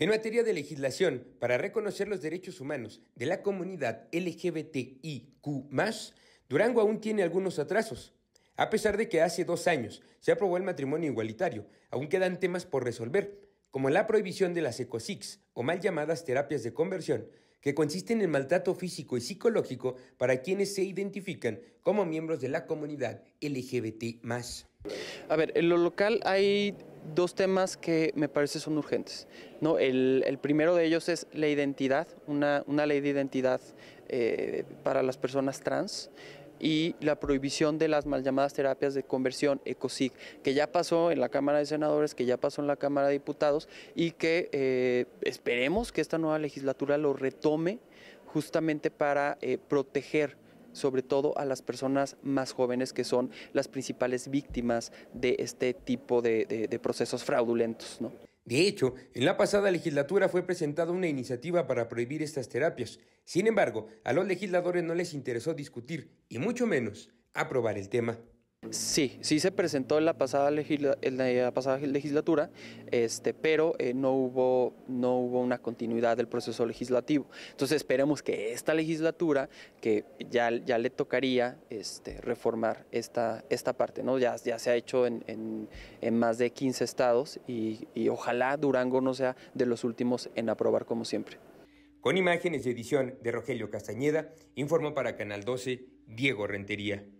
En materia de legislación para reconocer los derechos humanos de la comunidad LGBTIQ, Durango aún tiene algunos atrasos. A pesar de que hace dos años se aprobó el matrimonio igualitario, aún quedan temas por resolver, como la prohibición de las ECOSIX, o mal llamadas terapias de conversión, que consisten en maltrato físico y psicológico para quienes se identifican como miembros de la comunidad LGBT. A ver, en lo local hay dos temas que me parece son urgentes. ¿no? El, primero de ellos es la identidad, una, ley de identidad eh, para las personas trans y la prohibición de las mal llamadas terapias de conversión, ECOSIG, que ya pasó en la Cámara de Senadores, que ya pasó en la Cámara de Diputados y que eh, esperemos que esta nueva legislatura lo retome justamente para eh, proteger sobre todo a las personas más jóvenes que son las principales víctimas de este tipo de, procesos fraudulentos. De hecho, en la pasada legislatura fue presentada una iniciativa para prohibir estas terapias. Sin embargo, a los legisladores no les interesó discutir, y mucho menos aprobar el tema. Sí, sí se presentó en la pasada, eh, legislatura, este, pero eh, no, hubo, no hubo una continuidad del proceso legislativo. Entonces esperemos que esta legislatura, que ya, ya le tocaría este, reformar esta, esta parte, ¿no? ya, ya se ha hecho en, más de 15 estados y, y ojalá Durango no sea de los últimos en aprobar como siempre. Con imágenes de edición de Rogelio Castañeda, informó para Canal 12 Diego Rentería.